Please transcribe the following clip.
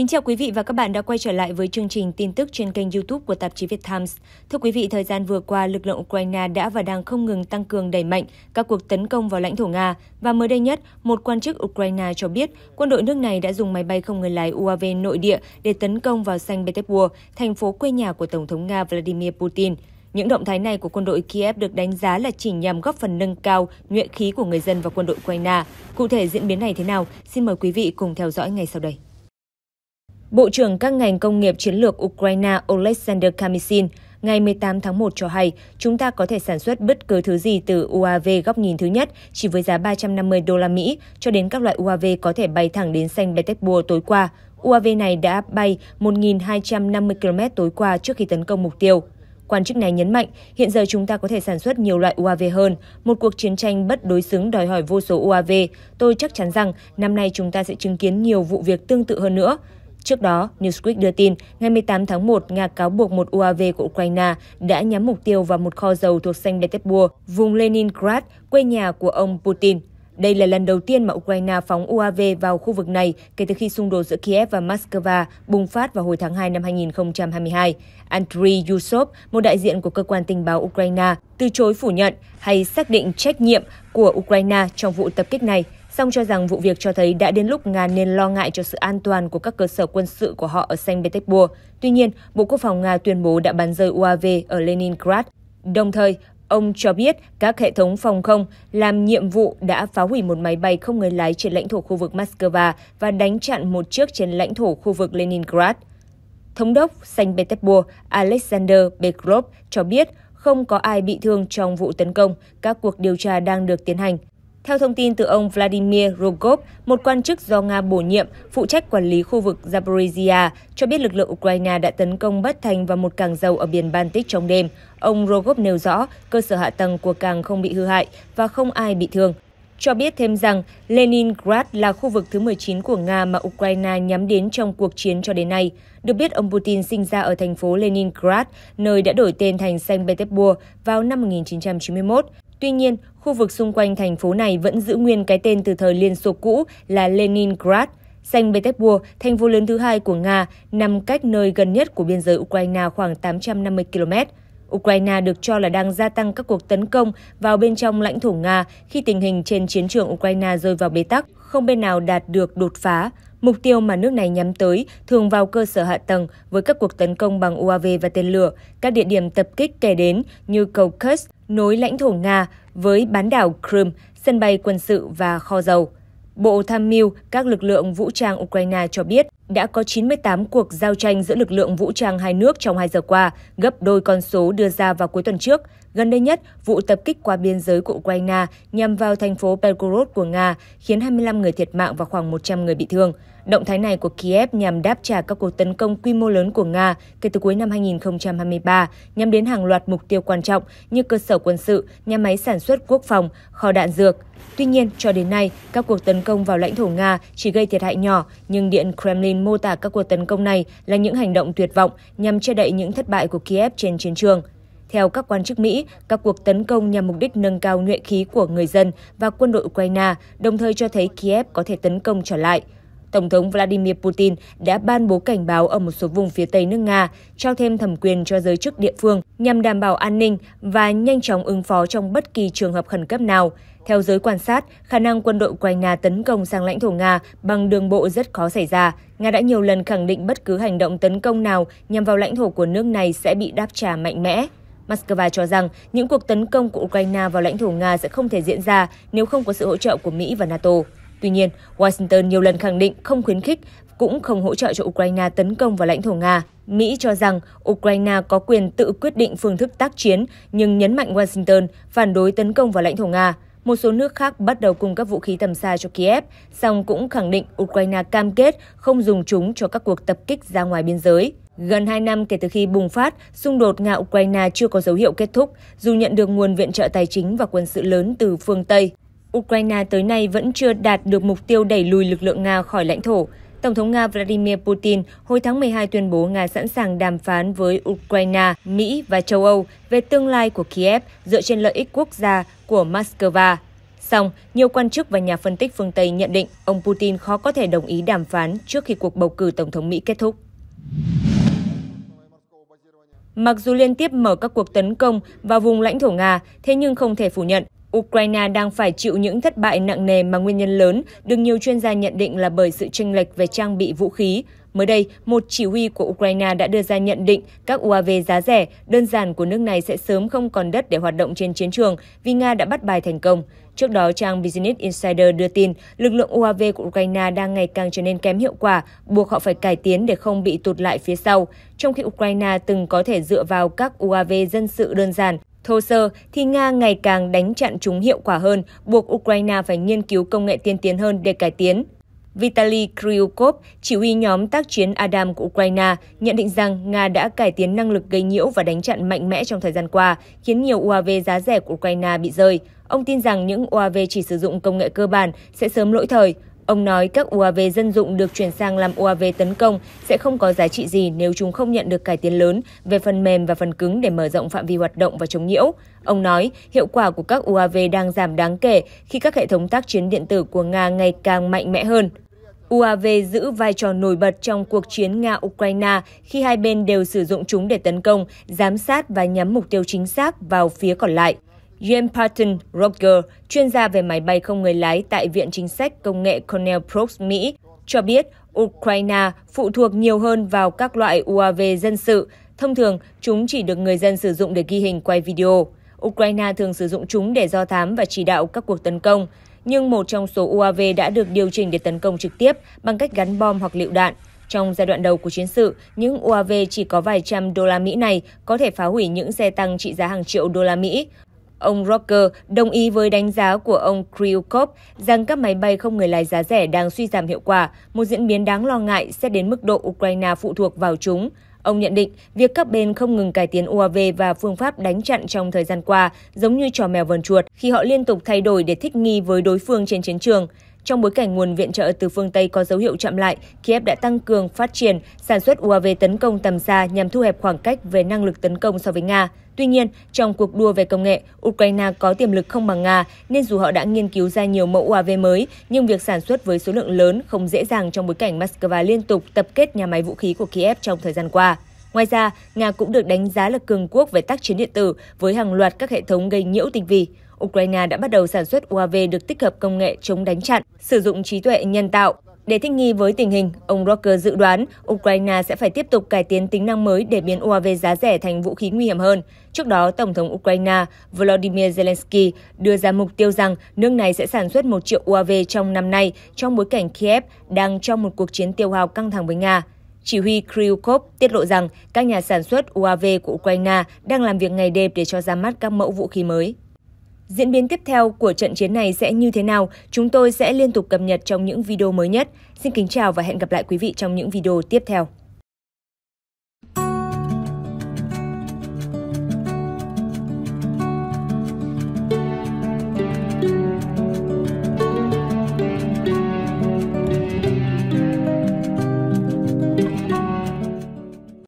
Kính chào quý vị và các bạn đã quay trở lại với chương trình tin tức trên kênh YouTube của tạp chí Việt Times. Thưa quý vị, thời gian vừa qua, lực lượng Ukraine đã và đang không ngừng tăng cường đẩy mạnh các cuộc tấn công vào lãnh thổ Nga và mới đây nhất, một quan chức Ukraine cho biết quân đội nước này đã dùng máy bay không người lái UAV nội địa để tấn công vào Saint Petersburg, thành phố quê nhà của Tổng thống Nga Vladimir Putin. Những động thái này của quân đội Kiev được đánh giá là chỉ nhằm góp phần nâng cao nhuệ khí của người dân và quân đội Ukraine. Cụ thể diễn biến này thế nào? Xin mời quý vị cùng theo dõi ngay sau đây. Bộ trưởng các ngành công nghiệp chiến lược Ukraine Oleksandr Kamyshin ngày 18 tháng 1 cho hay chúng ta có thể sản xuất bất cứ thứ gì từ UAV góc nhìn thứ nhất chỉ với giá 350 đô la Mỹ cho đến các loại UAV có thể bay thẳng đến xanh Petersburg tối qua. UAV này đã bay 1.250 km tối qua trước khi tấn công mục tiêu. Quan chức này nhấn mạnh, hiện giờ chúng ta có thể sản xuất nhiều loại UAV hơn. Một cuộc chiến tranh bất đối xứng đòi hỏi vô số UAV. Tôi chắc chắn rằng năm nay chúng ta sẽ chứng kiến nhiều vụ việc tương tự hơn nữa. Trước đó, Newsweek đưa tin, ngày 18 tháng 1, Nga cáo buộc một UAV của Ukraine đã nhắm mục tiêu vào một kho dầu thuộc Saint Petersburg, vùng Leningrad, quê nhà của ông Putin. Đây là lần đầu tiên mà Ukraine phóng UAV vào khu vực này kể từ khi xung đột giữa Kiev và Moscow bùng phát vào hồi tháng 2 năm 2022. Andriy Yusov, một đại diện của cơ quan tình báo Ukraine, từ chối phủ nhận hay xác định trách nhiệm của Ukraine trong vụ tập kích này song cho rằng vụ việc cho thấy đã đến lúc Nga nên lo ngại cho sự an toàn của các cơ sở quân sự của họ ở Saint Petersburg. Tuy nhiên, Bộ Quốc phòng Nga tuyên bố đã bắn rơi UAV ở Leningrad. Đồng thời, ông cho biết các hệ thống phòng không làm nhiệm vụ đã phá hủy một máy bay không người lái trên lãnh thổ khu vực Moscow và đánh chặn một chiếc trên lãnh thổ khu vực Leningrad. Thống đốc Saint Petersburg Alexander Bekrov cho biết không có ai bị thương trong vụ tấn công, các cuộc điều tra đang được tiến hành. Theo thông tin từ ông Vladimir Rogov, một quan chức do Nga bổ nhiệm phụ trách quản lý khu vực Zaporizhia, cho biết lực lượng Ukraine đã tấn công bất thành vào một cảng dầu ở biển Baltic trong đêm. Ông Rogov nêu rõ cơ sở hạ tầng của cảng không bị hư hại và không ai bị thương. Cho biết thêm rằng Leningrad là khu vực thứ 19 của Nga mà Ukraine nhắm đến trong cuộc chiến cho đến nay. Được biết, ông Putin sinh ra ở thành phố Leningrad, nơi đã đổi tên thành Saint Petersburg vào năm 1991. Tuy nhiên, khu vực xung quanh thành phố này vẫn giữ nguyên cái tên từ thời Liên Xô cũ là Leningrad. Saint Petersburg, thành phố lớn thứ hai của Nga, nằm cách nơi gần nhất của biên giới Ukraine khoảng 850 km. Ukraine được cho là đang gia tăng các cuộc tấn công vào bên trong lãnh thổ Nga khi tình hình trên chiến trường Ukraine rơi vào bế tắc, không bên nào đạt được đột phá. Mục tiêu mà nước này nhắm tới thường vào cơ sở hạ tầng với các cuộc tấn công bằng UAV và tên lửa, các địa điểm tập kích kể đến như cầu Kursk, nối lãnh thổ Nga với bán đảo Crimea, sân bay quân sự và kho dầu. Bộ Tham mưu các lực lượng vũ trang Ukraine cho biết đã có 98 cuộc giao tranh giữa lực lượng vũ trang hai nước trong hai giờ qua, gấp đôi con số đưa ra vào cuối tuần trước. Gần đây nhất, vụ tập kích qua biên giới của Ukraine nhằm vào thành phố Belgorod của Nga khiến 25 người thiệt mạng và khoảng 100 người bị thương. Động thái này của Kiev nhằm đáp trả các cuộc tấn công quy mô lớn của Nga kể từ cuối năm 2023, nhằm đến hàng loạt mục tiêu quan trọng như cơ sở quân sự, nhà máy sản xuất quốc phòng, kho đạn dược. Tuy nhiên, cho đến nay, các cuộc tấn công vào lãnh thổ Nga chỉ gây thiệt hại nhỏ, nhưng Điện Kremlin mô tả các cuộc tấn công này là những hành động tuyệt vọng nhằm che đậy những thất bại của Kiev trên chiến trường. Theo các quan chức Mỹ, các cuộc tấn công nhằm mục đích nâng cao nhuệ khí của người dân và quân đội Ukraine, đồng thời cho thấy Kiev có thể tấn công trở lại. Tổng thống Vladimir Putin đã ban bố cảnh báo ở một số vùng phía tây nước Nga, trao thêm thẩm quyền cho giới chức địa phương nhằm đảm bảo an ninh và nhanh chóng ứng phó trong bất kỳ trường hợp khẩn cấp nào. Theo giới quan sát, khả năng quân đội Ukraine tấn công sang lãnh thổ Nga bằng đường bộ rất khó xảy ra. Nga đã nhiều lần khẳng định bất cứ hành động tấn công nào nhằm vào lãnh thổ của nước này sẽ bị đáp trả mạnh mẽ. Moscow cho rằng những cuộc tấn công của Ukraine vào lãnh thổ Nga sẽ không thể diễn ra nếu không có sự hỗ trợ của Mỹ và NATO. Tuy nhiên, Washington nhiều lần khẳng định không khuyến khích cũng không hỗ trợ cho Ukraine tấn công vào lãnh thổ Nga. Mỹ cho rằng Ukraine có quyền tự quyết định phương thức tác chiến, nhưng nhấn mạnh Washington phản đối tấn công vào lãnh thổ Nga. Một số nước khác bắt đầu cung cấp vũ khí tầm xa cho Kiev, song cũng khẳng định Ukraine cam kết không dùng chúng cho các cuộc tập kích ra ngoài biên giới. Gần 2 năm kể từ khi bùng phát, xung đột Nga-Ukraine chưa có dấu hiệu kết thúc, dù nhận được nguồn viện trợ tài chính và quân sự lớn từ phương Tây. Ukraine tới nay vẫn chưa đạt được mục tiêu đẩy lùi lực lượng Nga khỏi lãnh thổ. Tổng thống Nga Vladimir Putin hồi tháng 12 tuyên bố Nga sẵn sàng đàm phán với Ukraine, Mỹ và châu Âu về tương lai của Kiev dựa trên lợi ích quốc gia của Moscow. Song, nhiều quan chức và nhà phân tích phương Tây nhận định ông Putin khó có thể đồng ý đàm phán trước khi cuộc bầu cử tổng thống Mỹ kết thúc. Mặc dù liên tiếp mở các cuộc tấn công vào vùng lãnh thổ Nga, thế nhưng không thể phủ nhận Ukraine đang phải chịu những thất bại nặng nề mà nguyên nhân lớn được nhiều chuyên gia nhận định là bởi sự chênh lệch về trang bị vũ khí. Mới đây, một chỉ huy của Ukraine đã đưa ra nhận định các UAV giá rẻ, đơn giản của nước này sẽ sớm không còn đất để hoạt động trên chiến trường vì Nga đã bắt bài thành công. Trước đó, trang Business Insider đưa tin lực lượng UAV của Ukraine đang ngày càng trở nên kém hiệu quả, buộc họ phải cải tiến để không bị tụt lại phía sau. Trong khi Ukraine từng có thể dựa vào các UAV dân sự đơn giản, thô sơ thì Nga ngày càng đánh chặn chúng hiệu quả hơn, buộc Ukraine phải nghiên cứu công nghệ tiên tiến hơn để cải tiến. Vitaly Kryukov, chỉ huy nhóm tác chiến Adam của Ukraine, nhận định rằng Nga đã cải tiến năng lực gây nhiễu và đánh chặn mạnh mẽ trong thời gian qua, khiến nhiều UAV giá rẻ của Ukraine bị rơi. Ông tin rằng những UAV chỉ sử dụng công nghệ cơ bản sẽ sớm lỗi thời, Ông nói các UAV dân dụng được chuyển sang làm UAV tấn công sẽ không có giá trị gì nếu chúng không nhận được cải tiến lớn về phần mềm và phần cứng để mở rộng phạm vi hoạt động và chống nhiễu. Ông nói hiệu quả của các UAV đang giảm đáng kể khi các hệ thống tác chiến điện tử của Nga ngày càng mạnh mẽ hơn. UAV giữ vai trò nổi bật trong cuộc chiến Nga-Ukraine khi hai bên đều sử dụng chúng để tấn công, giám sát và nhắm mục tiêu chính xác vào phía còn lại. James Patton Roger, chuyên gia về máy bay không người lái tại Viện Chính sách Công nghệ Cornell Probst, Mỹ, cho biết Ukraine phụ thuộc nhiều hơn vào các loại UAV dân sự. Thông thường, chúng chỉ được người dân sử dụng để ghi hình quay video. Ukraine thường sử dụng chúng để do thám và chỉ đạo các cuộc tấn công. Nhưng một trong số UAV đã được điều chỉnh để tấn công trực tiếp bằng cách gắn bom hoặc lựu đạn. Trong giai đoạn đầu của chiến sự, những UAV chỉ có vài trăm đô la Mỹ này có thể phá hủy những xe tăng trị giá hàng triệu đô la Mỹ. Ông Rocker đồng ý với đánh giá của ông Kriukov rằng các máy bay không người lái giá rẻ đang suy giảm hiệu quả, một diễn biến đáng lo ngại sẽ đến mức độ Ukraine phụ thuộc vào chúng. Ông nhận định việc các bên không ngừng cải tiến UAV và phương pháp đánh chặn trong thời gian qua giống như trò mèo vần chuột khi họ liên tục thay đổi để thích nghi với đối phương trên chiến trường trong bối cảnh nguồn viện trợ từ phương Tây có dấu hiệu chậm lại, Kiev đã tăng cường phát triển sản xuất UAV tấn công tầm xa nhằm thu hẹp khoảng cách về năng lực tấn công so với Nga. Tuy nhiên, trong cuộc đua về công nghệ, Ukraine có tiềm lực không bằng Nga, nên dù họ đã nghiên cứu ra nhiều mẫu UAV mới, nhưng việc sản xuất với số lượng lớn không dễ dàng trong bối cảnh Moscow liên tục tập kết nhà máy vũ khí của Kiev trong thời gian qua. Ngoài ra, Nga cũng được đánh giá là cường quốc về tác chiến điện tử với hàng loạt các hệ thống gây nhiễu tinh vi. Ukraine đã bắt đầu sản xuất UAV được tích hợp công nghệ chống đánh chặn, sử dụng trí tuệ nhân tạo. Để thích nghi với tình hình, ông Rocker dự đoán Ukraine sẽ phải tiếp tục cải tiến tính năng mới để biến UAV giá rẻ thành vũ khí nguy hiểm hơn. Trước đó, Tổng thống Ukraine Volodymyr Zelensky đưa ra mục tiêu rằng nước này sẽ sản xuất 1 triệu UAV trong năm nay trong bối cảnh Kiev đang trong một cuộc chiến tiêu hao căng thẳng với Nga. Chỉ huy Kryukov tiết lộ rằng các nhà sản xuất UAV của Ukraine đang làm việc ngày đêm để cho ra mắt các mẫu vũ khí mới. Diễn biến tiếp theo của trận chiến này sẽ như thế nào, chúng tôi sẽ liên tục cập nhật trong những video mới nhất. Xin kính chào và hẹn gặp lại quý vị trong những video tiếp theo.